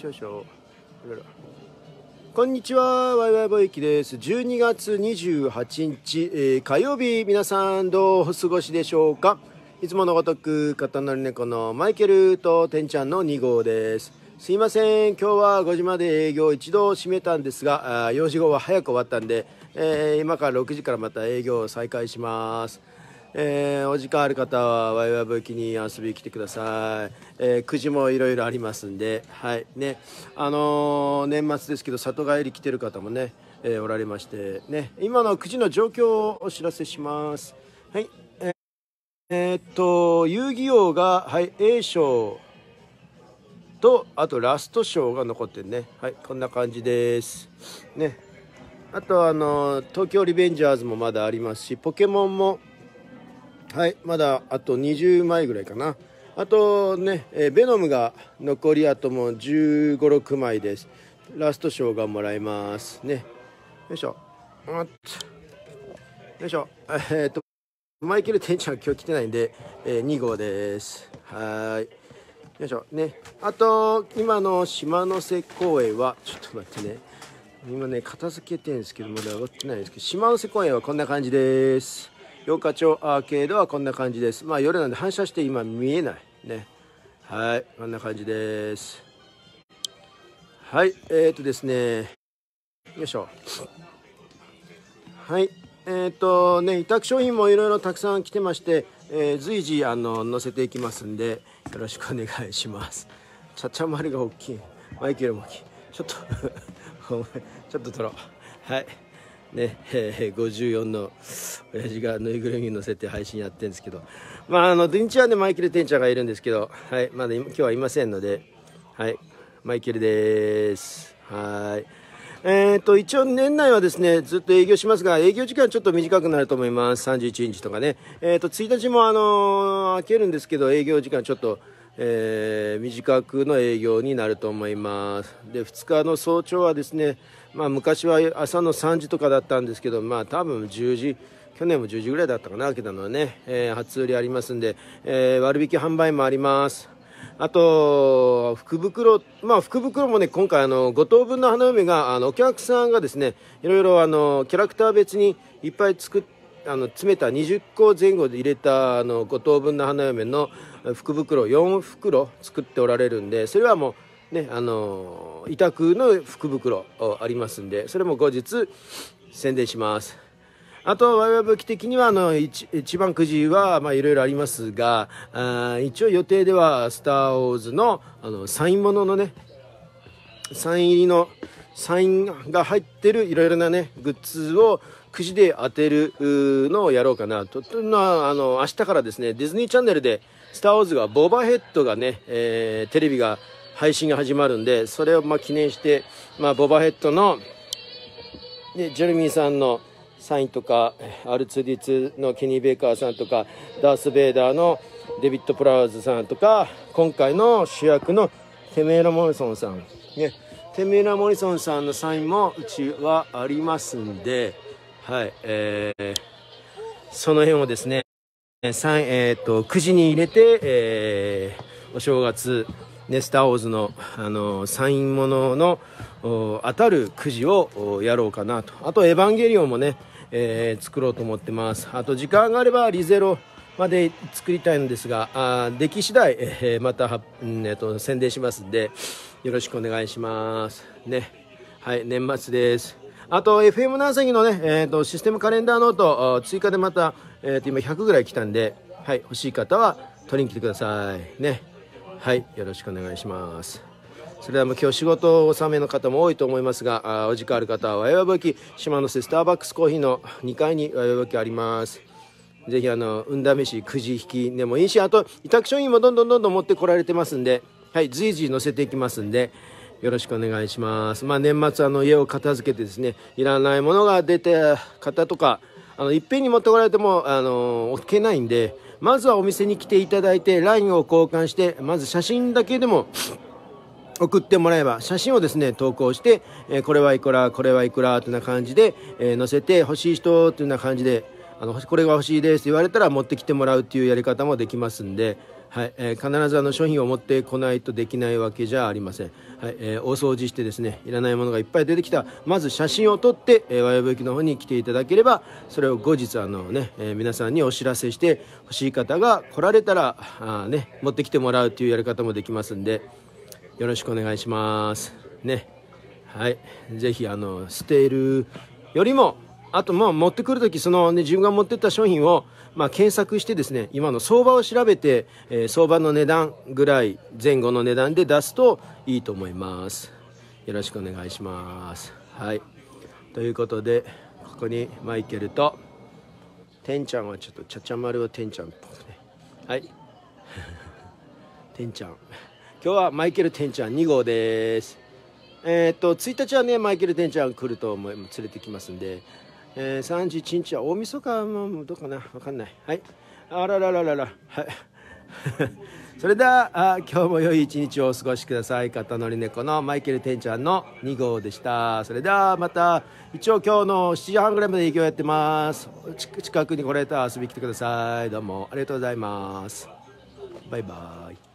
少々いろいろこんにちはワイワイボイキです12月28日、えー、火曜日皆さんどうお過ごしでしょうかいつものごとく片乗り猫のマイケルとてんちゃんの2号ですすいません今日は5時まで営業一度閉めたんですが4時後は早く終わったんで、えー、今から6時からまた営業を再開しますえー、お時間ある方はワイワイブ器キに遊びに来てください、えー、くもいろいろありますんではいねあのー、年末ですけど里帰り来てる方もね、えおられましてね今の9時の状況をお知らせしますはいええー、っと遊戯王が、はい、A 賞とあとラスト賞が残ってるねはいこんな感じですねあとあの東京リベンジャーズもまだありますしポケモンもはいまだあと20枚ぐらいかなあとね、えー、ベノムが残りあともう1 5 6枚ですラスト賞がもらいますねよいしょよいしょえー、っとマイケル店長は今日来てないんで、えー、2号ですはいよいしょねあと今の島の瀬公園はちょっと待ってね今ね片付けてるんですけどまだ終わってないですけど島の瀬公園はこんな感じです洋歌町アーケードはこんな感じです。まあ夜なんで反射して今見えない。ね。はい、こんな感じです。はい、えっ、とですね。よいしょ。はい、えっ、とね、委託商品もいろいろたくさん来てまして、えー、随時あの載せていきますんで、よろしくお願いします。ちゃちゃ丸が大きい。マイケルも大きい。ちょっと ちょっと撮ろう。はい。ね、えー、54の親父がぬいぐるみに乗せて配信やってるんですけど、まあ、あの、土日はね、マイケル店長がいるんですけど、はい、まだ今日はいませんので、はい、マイケルです。はい。えー、と、一応年内はですね、ずっと営業しますが、営業時間ちょっと短くなると思います。31日とかね。えっ、ー、と、1日もあのー、開けるんですけど、営業時間ちょっと、えー、短くの営業になると思いますで2日の早朝はですね、まあ、昔は朝の3時とかだったんですけど、まあ、多分10時去年も10時ぐらいだったかな開けたのはね、えー、初売りありますんで、えー、割引販売もありますあと、福袋、まあ、福袋もね、今回、あの、5等分の花嫁が、あの、お客さんがですね、いろいろ、あの、キャラクター別にいっぱい作っあの詰めた20個前後で入れたあの5等分の花嫁の福袋4袋作っておられるんでそれはもうねあの委託の福袋ありますんでそれも後日宣伝しますあとワイワイ武器的にはあの一番くじはまあいろいろありますがあ一応予定では「スター・ウォーズの」あのサインもののねサイン入りのサインが入ってるいろいろなねグッズをくじで当てるのをやろうかなと。といあの、明日からですね、ディズニーチャンネルで、スター・ウォーズが、ボバヘッドがね、えー、テレビが、配信が始まるんで、それをま記念して、まあ、ボバヘッドの、で、ジェルミーさんのサインとか、アツディツのケニー・ベイカーさんとか、ダース・ベイダーのデビッド・プラウズさんとか、今回の主役のテメーラ・モリソンさん、ね、テメーラ・モリソンさんのサインもうちはありますんで、はい、えー、その辺をですね、えー、っと、9時に入れて、えー、お正月、ね、スター・ウォーズの、あのー、サインものの、当たるくじをやろうかなと。あと、エヴァンゲリオンもね、えー、作ろうと思ってます。あと、時間があれば、リゼロまで作りたいんですが、あでき次第、えー、また、うんえーと、宣伝しますんで、よろしくお願いします。ね。はい、年末です。あと FM 南関のね、えーと、システムカレンダーノート追加でまた、えーと、今100ぐらい来たんで、はい、欲しい方は取りに来てくださいねはいよろしくお願いしますそれではもう今日仕事納めの方も多いと思いますがあお時間ある方はわよわぶき島のスターバックスコーヒーの2階にわよわきありますぜひあの運試しくじ引きでもいいしあと委託書品もどんどんどんどん持ってこられてますんではい随時載せていきますんでよろしくお願いします。まあ、年末あの家を片付けてですね、いらないものが出て方とか、あのいっぺんに持ってこられてもあの置けないんで、まずはお店に来ていただいて LINE を交換して、まず写真だけでも送ってもらえば写真をですね投稿して、えー、これはいくらこれはいくらというような感じで、えー、載せて欲しい人というような感じであのこれが欲しいですと言われたら持ってきてもらうっていうやり方もできますんで、はいえー、必ずあの商品を持ってこないとできないわけじゃありません、はいえー、掃除してですねいらないものがいっぱい出てきたまず写真を撮って、えー、和洋駅の方に来ていただければそれを後日あのね、えー、皆さんにお知らせして欲しい方が来られたらあ、ね、持ってきてもらうというやり方もできますんでよろしくお願いしますねはい是非あの捨てるよりもあと、まあ、持ってくるとき、そのね、自分が持ってった商品を、まあ、検索してですね、今の相場を調べて、えー、相場の値段ぐらい、前後の値段で出すといいと思います。よろしくお願いします。はい。ということで、ここにマイケルと、てんちゃんはちょっと、ちゃちゃ丸はてんちゃんっぽくね。はい。て んちゃん。今日はマイケルてんちゃん2号です。えー、っと、1日はね、マイケルてんちゃん来ると思い、連れてきますんで、えー、31日は大晦日もどうかなわかんないはいあらららららはい それではあ今日も良い一日をお過ごしください片乗り猫のマイケル店長の2号でしたそれではまた一応今日の7時半ぐらいまで営業やってます近くに来れたら遊びに来てくださいどうもありがとうございますバイバイ